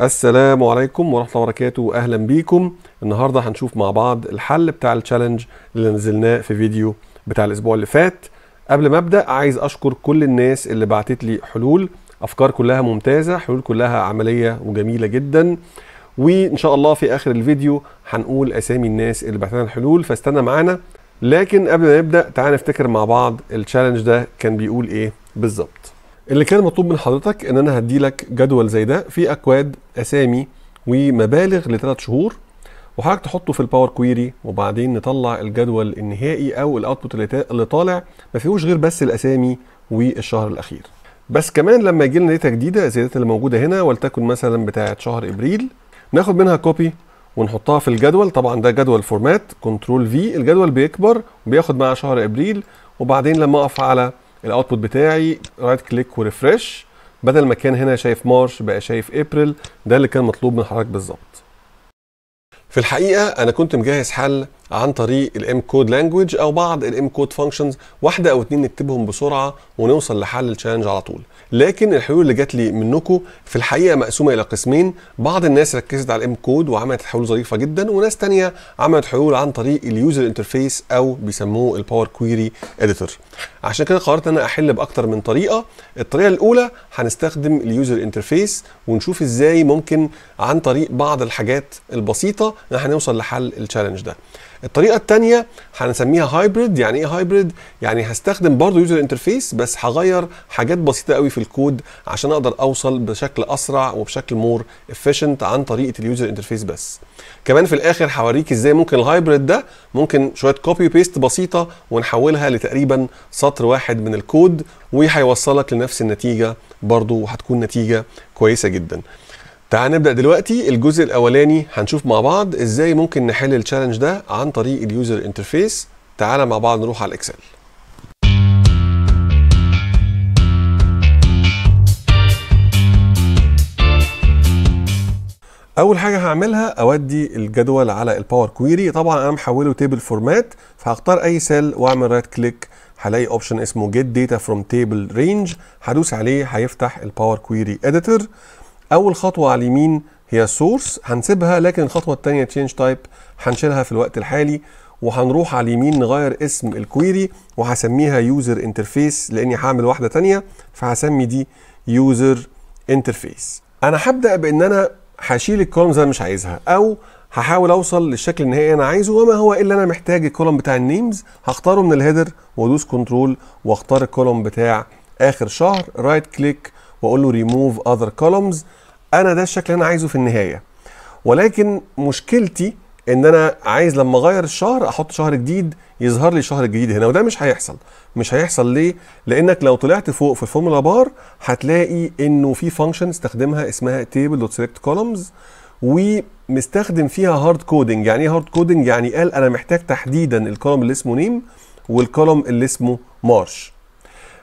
السلام عليكم ورحمه الله وبركاته اهلا بيكم النهارده هنشوف مع بعض الحل بتاع التشالنج اللي نزلناه في فيديو بتاع الاسبوع اللي فات قبل ما ابدا عايز اشكر كل الناس اللي بعتت لي حلول افكار كلها ممتازه حلول كلها عمليه وجميله جدا وان شاء الله في اخر الفيديو هنقول اسامي الناس اللي بعتنا الحلول فاستنى معانا لكن قبل ما نبدا تعالى نفتكر مع بعض التشالنج ده كان بيقول ايه بالظبط اللي كان مطلوب من حضرتك ان انا هدي لك جدول زي ده في اكواد اسامي ومبالغ لثلاث شهور وحضرتك تحطه في الباور كويري وبعدين نطلع الجدول النهائي او الاوتبوت اللي طالع ما فيهوش غير بس الاسامي والشهر الاخير بس كمان لما يجي لنا داتا جديده زي الداتا اللي موجوده هنا ولتكن مثلا بتاعه شهر ابريل ناخد منها كوبي ونحطها في الجدول طبعا ده جدول فورمات كنترول في الجدول بيكبر وبياخد معاه شهر ابريل وبعدين لما اقف على الاوتبوت بتاعي رايت كليك وريفرش بدل ما كان هنا شايف مارش بقى شايف ابريل ده اللي كان مطلوب من حضرتك بالظبط في الحقيقه انا كنت مجهز حل عن طريق الام كود لانجويج او بعض الام كود فانكشنز واحده او اتنين نكتبهم بسرعه ونوصل لحل التشالنج على طول لكن الحلول اللي جات لي منكم في الحقيقه مقسومه الى قسمين بعض الناس ركزت على الام كود وعملت حلول ظريفه جدا وناس تانية عملت حلول عن طريق اليوزر انترفيس او بيسموه الباور كويري اديتور عشان كده قررت ان انا احل باكتر من طريقه الطريقه الاولى هنستخدم اليوزر انترفيس ونشوف ازاي ممكن عن طريق بعض الحاجات البسيطه ان احنا نوصل لحل التشالنج ده الطريقه الثانيه هنسميها هايبريد يعني ايه هايبريد يعني هستخدم برضه يوزر انترفيس بس هغير حاجات بسيطه قوي في الكود عشان اقدر اوصل بشكل اسرع وبشكل مور افيشنت عن طريقه اليوزر انترفيس بس كمان في الاخر هوريك ازاي ممكن الهايبريد ده ممكن شويه كوبي بيست بسيطه ونحولها لتقريبا سطر واحد من الكود وهيوصلك لنفس النتيجه برضه وهتكون نتيجه كويسه جدا تعال نبدا دلوقتي الجزء الاولاني هنشوف مع بعض ازاي ممكن نحل التشالنج ده عن طريق اليوزر انترفيس تعال مع بعض نروح على الاكسل اول حاجه هعملها اودي الجدول على الباور كويري طبعا انا محوله تيبل فورمات فهختار اي سيل واعمل رايت كليك هلاقي اوبشن اسمه جيت داتا فروم تيبل رينج هدوس عليه هيفتح الباور كويري اديتور اول خطوه على اليمين هي السورس هنسيبها لكن الخطوه الثانيه تشينج تايب هنشيلها في الوقت الحالي وهنروح على اليمين نغير اسم الكويري وهسميها يوزر انترفيس لاني هعمل واحده ثانيه فهسمي دي يوزر انترفيس انا هبدا بان انا هشيل الكولمز اللي مش عايزها او هحاول اوصل للشكل النهائي انا عايزه وما هو الا انا محتاج الكولوم بتاع النيمز هختاره من الهيدر وادوس كنترول واختار الكولوم بتاع اخر شهر رايت كليك واقول له ريموف اذر كولومز انا ده الشكل اللي انا عايزه في النهايه ولكن مشكلتي ان انا عايز لما اغير الشهر احط شهر جديد يظهر لي الشهر الجديد هنا وده مش هيحصل مش هيحصل ليه لانك لو طلعت فوق في الفورمولا بار هتلاقي انه في فانكشن استخدمها اسمها تيبل دوت سيلكت كولومز ومستخدم فيها هارد كودنج يعني ايه هارد كودنج يعني قال انا محتاج تحديدا الكولوم اللي اسمه نيم والكولوم اللي اسمه مارش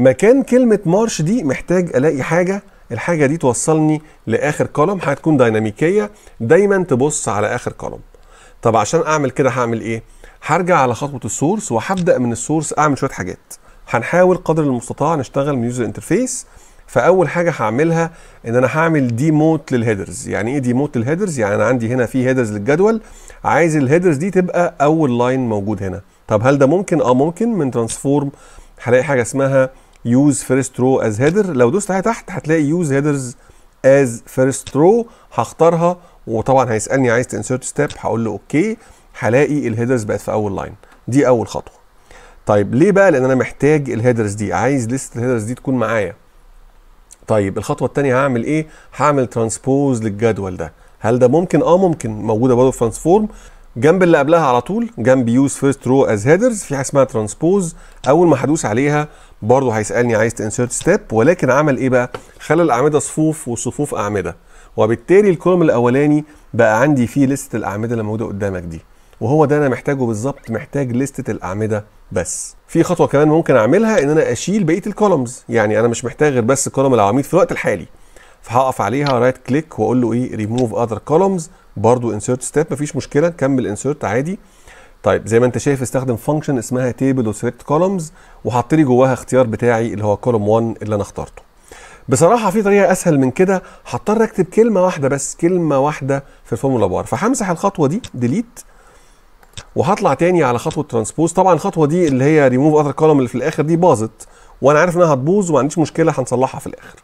مكان كلمه مارش دي محتاج الاقي حاجه الحاجه دي توصلني لاخر كولوم هتكون ديناميكيه دايما تبص على اخر كولوم طب عشان اعمل كده هعمل ايه هرجع على خطوه السورس وهبدا من السورس اعمل شويه حاجات هنحاول قدر المستطاع نشتغل من يوزر انترفيس فاول حاجه هعملها ان انا هعمل ديموت للهيدرز يعني ايه ديموت للهيدرز يعني انا عندي هنا في هيدرز للجدول عايز الهيدرز دي تبقى اول لاين موجود هنا طب هل ده ممكن اه ممكن من ترانسفورم هلاقي حاجه اسمها يوز فيرست رو از هيدر لو دوست عليها تحت هتلاقي يوز هيدرز از فيرست رو هختارها وطبعا هيسالني عايز تنسيرت ستيب هقول له اوكي هلاقي الهيدرز بقت في اول لاين دي اول خطوه طيب ليه بقى لان انا محتاج الهيدرز دي عايز ليست الهيدرز دي تكون معايا طيب الخطوه الثانيه هعمل ايه هعمل ترانسبوز للجدول ده هل ده ممكن اه ممكن موجوده برضه في ترانسفورم جنب اللي قبلها على طول جنب يوز فيرست رو از هيدرز في حاجه اسمها ترانسبوز اول ما هدوس عليها برضه هيسالني عايز تنسيرت ستيب ولكن عمل ايه بقى خلى الاعمده صفوف وصفوف اعمده وبالتالي الكولوم الاولاني بقى عندي فيه لسته الاعمده اللي موجوده قدامك دي وهو ده انا محتاجه بالظبط محتاج لستة الاعمده بس في خطوه كمان ممكن اعملها ان انا اشيل بقيه الكولومز يعني انا مش محتاج غير بس كولوم العواميد في الوقت الحالي فهقف عليها رايت كليك واقول له ايه ريموف اذر كولومز برضه انسيرت ستيب مفيش مشكله كمل انسيرت عادي طيب زي ما انت شايف استخدم فانكشن اسمها تيبل وسيلكت كولومز وحط لي جواها اختيار بتاعي اللي هو كولوم 1 اللي انا اخترته بصراحه في طريقه اسهل من كده هضطر اكتب كلمه واحده بس كلمه واحده في الفورمولا بار فهمسح الخطوه دي ديليت وهطلع تاني على خطوه ترانسبوز طبعا الخطوه دي اللي هي ريموف اذر كولوم اللي في الاخر دي باظت وانا عارف انها هتبوظ وما عنديش مشكله هنصلحها في الاخر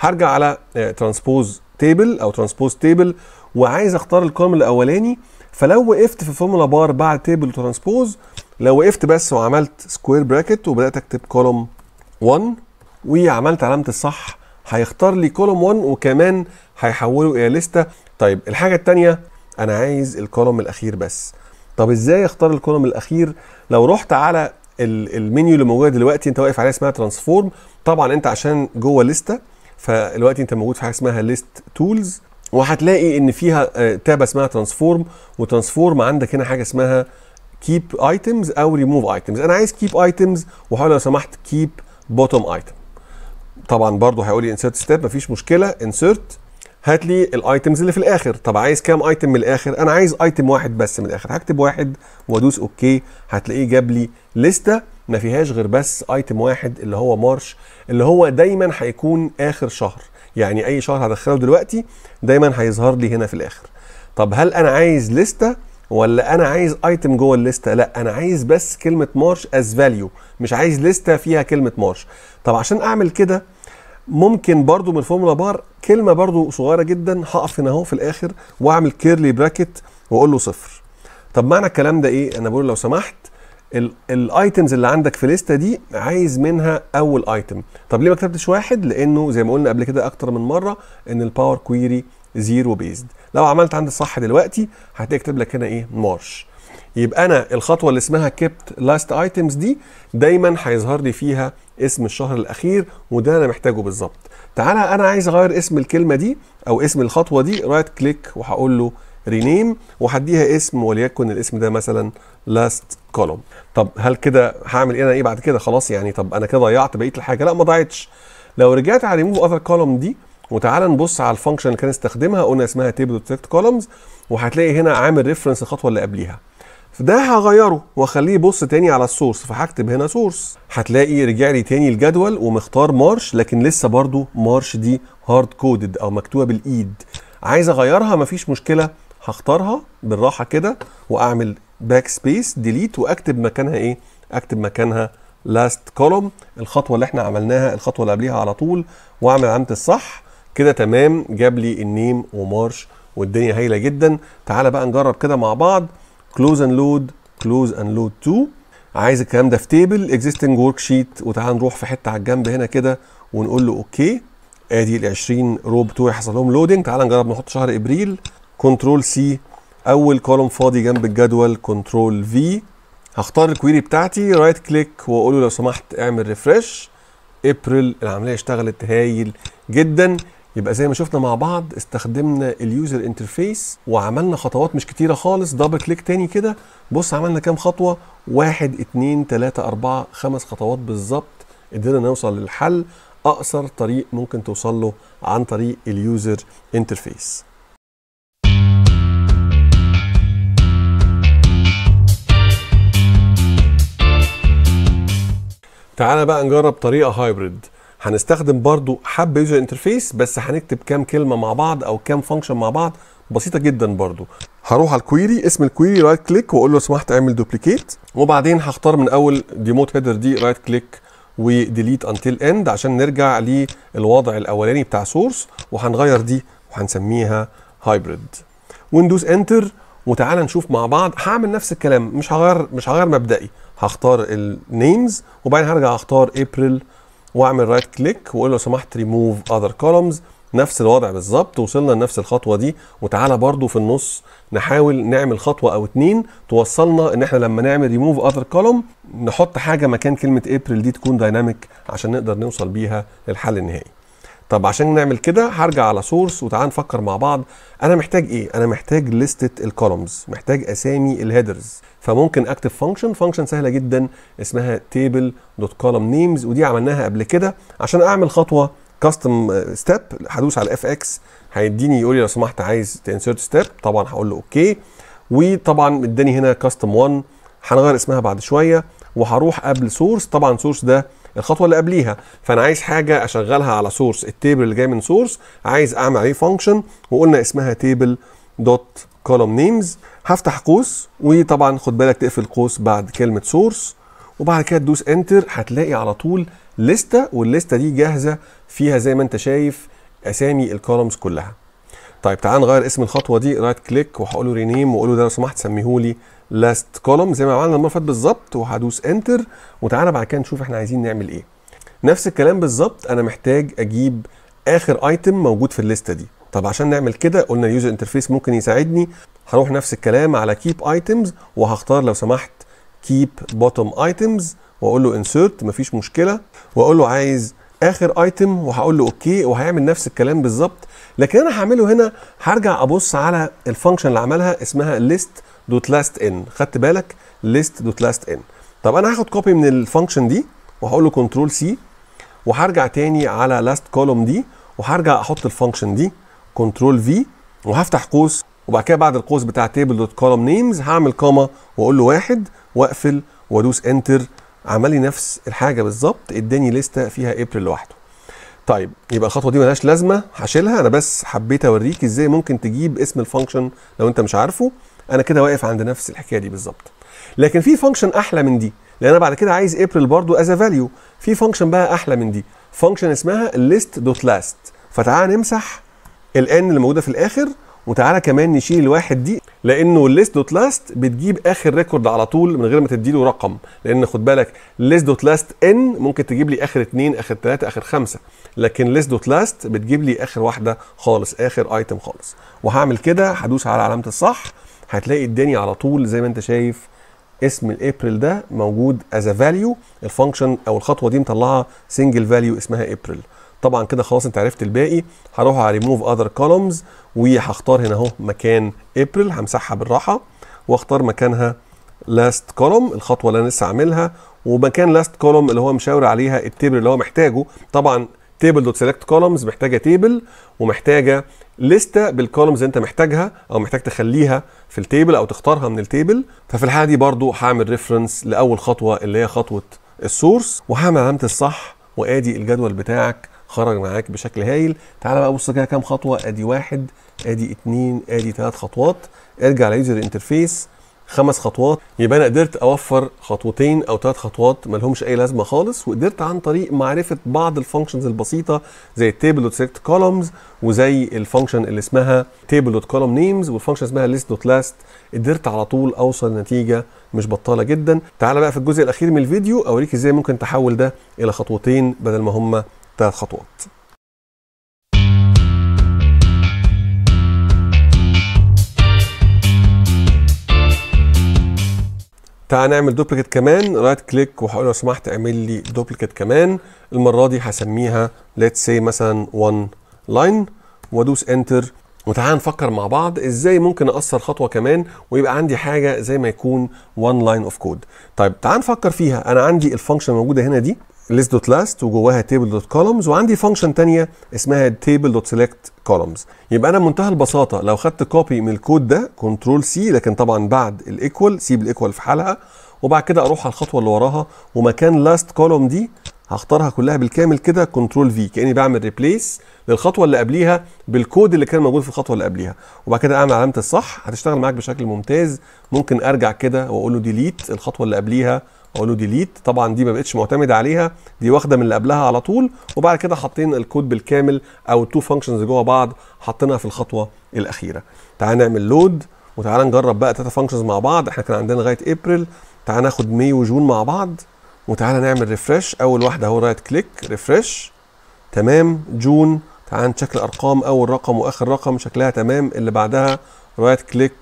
هرجع على ترانسبوز آه، تيبل او ترانسبوز تيبل وعايز اختار الكولوم الاولاني فلو وقفت في فورمولا بار بعد تيبل ترانسبوز لو وقفت بس وعملت سكوير براكت وبدات اكتب كولوم 1 وعملت علامه الصح هيختار لي كولوم 1 وكمان هيحوله الى لستة طيب الحاجه الثانيه انا عايز الكولوم الاخير بس طب ازاي اختار الكولوم الاخير لو رحت على المنيو اللي موجوده دلوقتي انت واقف عليها اسمها ترانسفورم طبعا انت عشان جوه لسته فدلوقتي انت موجود في حاجه اسمها ليست تولز وهتلاقي ان فيها آه، تاب اسمها ترانسفورم وترانسفورم عندك هنا حاجه اسمها كيب ايتمز او ريموف ايتمز انا عايز كيب ايتمز وهقول لو سمحت كيب بوتوم ايتم طبعا برضو هيقول لي انسيرت ستيب مفيش مشكله انسيرت هات لي الايتمز اللي في الاخر طب عايز كام ايتم من الاخر انا عايز ايتم واحد بس من الاخر هكتب واحد وادوس اوكي هتلاقيه جاب لي لسته ما فيهاش غير بس ايتم واحد اللي هو مارش اللي هو دايما هيكون اخر شهر يعني اي شهر هدخله دلوقتي دايما هيظهر لي هنا في الاخر طب هل انا عايز لسته ولا انا عايز ايتم جوه الليسته لا انا عايز بس كلمه مارش از فاليو مش عايز لسته فيها كلمه مارش طب عشان اعمل كده ممكن برضو من الفورمولا بار كلمه برضو صغيره جدا هقف هنا اهو في الاخر واعمل كيرلي براكت واقول له صفر طب معنى الكلام ده ايه انا بقول لو سمحت الايتمز اللي عندك في الليستة دي عايز منها اول ايتم طب ليه ما كتبتش واحد لانه زي ما قلنا قبل كده اكتر من مره ان الباور كويري زيرو بيزد لو عملت عند الصح دلوقتي هتكتب لك هنا ايه مارش يبقى انا الخطوه اللي اسمها كيبت لاست ايتمز دي دايما هيظهر لي فيها اسم الشهر الاخير وده انا محتاجه بالظبط تعالى انا عايز اغير اسم الكلمه دي او اسم الخطوه دي رايت كليك وهقول له رينيم وهديها اسم وليكن الاسم ده مثلا لاست كولوم طب هل كده هعمل ايه انا ايه بعد كده خلاص يعني طب انا كده ضيعت بقيه الحاجه لا ما ضيعتش لو رجعت على ريموف اذر كولوم دي وتعالى نبص على الفانكشن اللي كان استخدمها قلنا اسمها تيبل اوف كولومز وهتلاقي هنا عامل ريفرنس الخطوه اللي قبليها ده هغيره واخليه يبص تاني على السورس فهكتب هنا سورس هتلاقي رجع لي تاني الجدول ومختار مارش لكن لسه برضو مارش دي هارد كودد او مكتوبه بالايد عايز اغيرها مفيش مشكله هختارها بالراحه كده واعمل باك سبيس ديليت واكتب مكانها ايه اكتب مكانها لاست كولوم الخطوه اللي احنا عملناها الخطوه اللي قبليها على طول واعمل علامه الصح كده تمام جاب لي النيم ومارش والدنيا هايله جدا تعالى بقى نجرب كده مع بعض كلوز اند لود كلوز اند لود 2 عايز الكلام ده في تيبل اكزيستنج ورك شيت وتعالى نروح في حته على الجنب هنا كده ونقول له اوكي ادي ال 20 رو بتوعي حصل لهم لودنج تعالى نجرب نحط شهر ابريل كنترول سي اول كولوم فاضي جنب الجدول كنترول في هختار الكويري بتاعتي رايت كليك واقول له لو سمحت اعمل ريفرش ابريل العمليه اشتغلت هايل جدا يبقى زي ما شفنا مع بعض استخدمنا اليوزر انترفيس وعملنا خطوات مش كتيره خالص دبل كليك تاني كده بص عملنا كام خطوه واحد اتنين تلاته اربعه خمس خطوات بالظبط قدرنا نوصل للحل اقصر طريق ممكن توصل له عن طريق اليوزر انترفيس تعالى بقى نجرب طريقه هايبريد هنستخدم برضو حب يوزر انترفيس بس هنكتب كام كلمه مع بعض او كام فانكشن مع بعض بسيطه جدا برضو هروح على الكويري اسم الكويري رايت كليك واقول له لو سمحت اعمل دوبليكيت وبعدين هختار من اول ديموت هيدر دي رايت كليك وديليت انتل اند عشان نرجع للوضع الاولاني بتاع سورس وهنغير دي وهنسميها هايبريد وندوس انتر وتعالى نشوف مع بعض هعمل نفس الكلام مش هغير مش هغير مبدئي هختار النيمز وبعدين هرجع اختار ابريل واعمل رايت كليك واقول لو سمحت ريموف اذر كولمز نفس الوضع بالظبط وصلنا لنفس الخطوه دي وتعالى برضو في النص نحاول نعمل خطوه او اتنين توصلنا ان احنا لما نعمل ريموف اذر كولوم نحط حاجه مكان كلمه ابريل دي تكون دايناميك عشان نقدر نوصل بيها للحل النهائي طب عشان نعمل كده هرجع على سورس وتعال نفكر مع بعض انا محتاج ايه انا محتاج لستة الكولومز محتاج اسامي الهيدرز فممكن اكتب فانكشن فانكشن سهله جدا اسمها تيبل دوت كولوم نيمز ودي عملناها قبل كده عشان اعمل خطوه كاستم ستيب هدوس على اف اكس هيديني يقول لي لو سمحت عايز تنسرت ستيب طبعا هقول له اوكي وطبعا اداني هنا كاستم 1 هنغير اسمها بعد شويه وهروح قبل سورس طبعا سورس ده الخطوه اللي قبليها فانا عايز حاجه اشغلها على سورس التيبل اللي جاي من سورس عايز اعمل عليه فانكشن وقلنا اسمها تيبل دوت كولوم نيمز هفتح قوس وطبعا خد بالك تقفل قوس بعد كلمه سورس وبعد كده تدوس انتر هتلاقي على طول لسته والليسته دي جاهزه فيها زي ما انت شايف اسامي الكولومز كلها طيب تعال نغير اسم الخطوه دي رايت كليك وهقول له رينيم واقول له ده لو سمحت سميهولي لي لاست كولوم زي ما عملنا المره فاتت بالظبط وهدوس انتر وتعالى بعد كده نشوف احنا عايزين نعمل ايه نفس الكلام بالظبط انا محتاج اجيب اخر ايتم موجود في الليسته دي طب عشان نعمل كده قلنا اليوزر انترفيس ممكن يساعدني هروح نفس الكلام على كيب ايتمز وهختار لو سمحت كيب بوتوم ايتمز واقول له انسيرت مفيش مشكله واقول له عايز اخر ايتم وهقول له اوكي وهيعمل نفس الكلام بالظبط لكن انا هعمله هنا هرجع ابص على الفانكشن اللي عملها اسمها الليست دوت لاست ان خدت بالك ليست دوت لاست ان طب انا هاخد كوبي من الفانكشن دي وهقول له كنترول سي وهرجع تاني على لاست كولوم دي وهرجع احط الفانكشن دي كنترول في وهفتح قوس وبعد كده بعد القوس بتاع تيبل دوت كولوم نيمز هعمل كوما واقول له واحد واقفل وادوس انتر عمل لي نفس الحاجه بالظبط اداني لسته فيها ابريل لوحده طيب يبقى الخطوه دي ملهاش لازمه هشيلها انا بس حبيت اوريك ازاي ممكن تجيب اسم الفانكشن لو انت مش عارفه انا كده واقف عند نفس الحكايه دي بالظبط لكن في فانكشن احلى من دي لان انا بعد كده عايز ابريل برضو از فاليو في فانكشن بقى احلى من دي فانكشن اسمها ليست دوت لاست فتعالى نمسح الان اللي موجوده في الاخر وتعالى كمان نشيل الواحد دي لانه الليست دوت لاست بتجيب اخر ريكورد على طول من غير ما تديله رقم لان خد بالك ليست دوت لاست ان ممكن تجيب لي اخر اثنين اخر ثلاثه اخر خمسه لكن ليست دوت لاست بتجيب لي اخر واحده خالص اخر ايتم خالص وهعمل كده هدوس على علامه الصح هتلاقي الدنيا على طول زي ما انت شايف اسم الابريل ده موجود از ا فاليو الفانكشن او الخطوه دي مطلعها سنجل فاليو اسمها ابريل طبعا كده خلاص انت عرفت الباقي هروح على ريموف اذر كولومز وهختار هنا اهو مكان ابريل همسحها بالراحه واختار مكانها لاست كولوم الخطوه اللي انا لسه عاملها ومكان لاست كولوم اللي هو مشاور عليها التبر اللي هو محتاجه طبعا تيبل دوت سيلكت كولمز محتاجه تيبل ومحتاجه لسته بالكولمز انت محتاجها او محتاج تخليها في التيبل او تختارها من التيبل ففي الحاله دي برضو هعمل ريفرنس لاول خطوه اللي هي خطوه السورس وهعمل علامه الصح وادي الجدول بتاعك خرج معاك بشكل هايل تعال بقى بص كده كام خطوه ادي واحد ادي اتنين ادي ثلاث خطوات ارجع ليوزر انترفيس خمس خطوات يبقى انا قدرت اوفر خطوتين او ثلاث خطوات مالهمش اي لازمه خالص وقدرت عن طريق معرفه بعض الفانكشنز البسيطه زي التيبل دوت سيلكت كولمز وزي الفانكشن اللي اسمها تيبل دوت كولم نيمز والفانكشن اسمها ليست دوت لاست قدرت على طول اوصل لنتيجه مش بطاله جدا تعالى بقى في الجزء الاخير من الفيديو اوريك ازاي ممكن تحول ده الى خطوتين بدل ما هما ثلاث خطوات تعال نعمل دوبليكيت كمان رايت كليك وهقول لو سمحت اعمل لي دوبليكيت كمان المره دي هسميها ليتس سي مثلا 1 لاين وادوس انتر وتعال نفكر مع بعض ازاي ممكن اقصر خطوه كمان ويبقى عندي حاجه زي ما يكون 1 لاين اوف كود طيب تعال نفكر فيها انا عندي الفانكشن موجوده هنا دي list دوت last وجواها table دوت columns وعندي فانكشن تانية اسمها table دوت select columns يبقى انا بمنتهى البساطه لو خدت كوبي من الكود ده كنترول سي لكن طبعا بعد الايكوال سيب الايكوال في حالها وبعد كده اروح على الخطوه اللي وراها ومكان last column دي هختارها كلها بالكامل كده كنترول في كاني بعمل ريبليس للخطوه اللي قبليها بالكود اللي كان موجود في الخطوه اللي قبليها وبعد كده اعمل علامه الصح هتشتغل معاك بشكل ممتاز ممكن ارجع كده واقول له ديليت الخطوه اللي قبليها اقول له ديليت طبعا دي ما بقتش معتمد عليها دي واخده من اللي قبلها على طول وبعد كده حاطين الكود بالكامل او التو فانكشنز جوه بعض حاطينها في الخطوه الاخيره تعال نعمل لود وتعالى نجرب بقى ثلاثه فانكشنز مع بعض احنا كان عندنا لغايه ابريل تعالى ناخد ماي وجون مع بعض وتعالى نعمل ريفرش اول واحده اهو رايت كليك ريفرش تمام جون تعالى نشكل ارقام اول رقم واخر رقم شكلها تمام اللي بعدها رايت كليك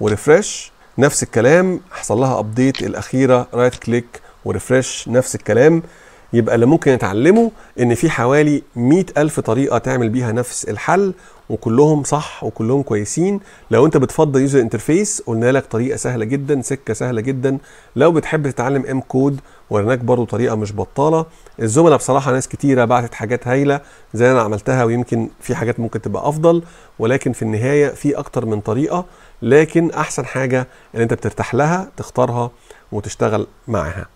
وريفرش نفس الكلام حصل لها ابديت الاخيره رايت كليك وريفرش نفس الكلام يبقى اللي ممكن نتعلمه ان في حوالي مئة ألف طريقة تعمل بيها نفس الحل وكلهم صح وكلهم كويسين لو انت بتفضل يوزر انترفيس قلنا لك طريقة سهلة جدا سكة سهلة جدا لو بتحب تتعلم ام كود ورناك برضو طريقة مش بطالة الزملاء بصراحة ناس كتيرة بعتت حاجات هايلة زي انا عملتها ويمكن في حاجات ممكن تبقى افضل ولكن في النهاية في اكتر من طريقة لكن احسن حاجة ان انت بترتاح لها تختارها وتشتغل معاها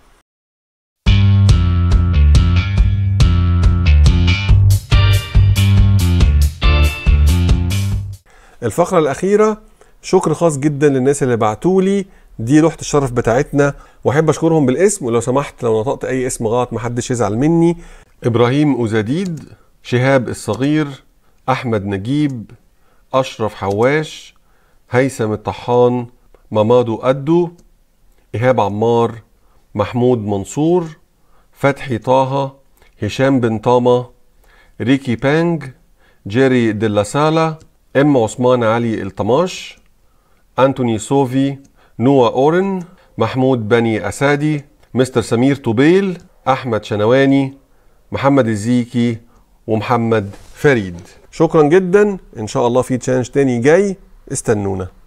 الفقره الاخيره شكر خاص جدا للناس اللي بعتولي دي لوحه الشرف بتاعتنا واحب اشكرهم بالاسم ولو سمحت لو نطقت اي اسم غلط محدش يزعل مني ابراهيم ازاديد شهاب الصغير احمد نجيب اشرف حواش هيثم الطحان مامادو أدو إيهاب عمار محمود منصور فتحي طه هشام بن طامة ريكي بانج جيري ديلا سالا ام عثمان علي الطماش انتوني صوفي نوا اورن محمود بني اسادي مستر سمير طوبيل احمد شنواني محمد الزيكي ومحمد فريد شكرا جدا ان شاء الله في تشالنج تاني جاي استنونا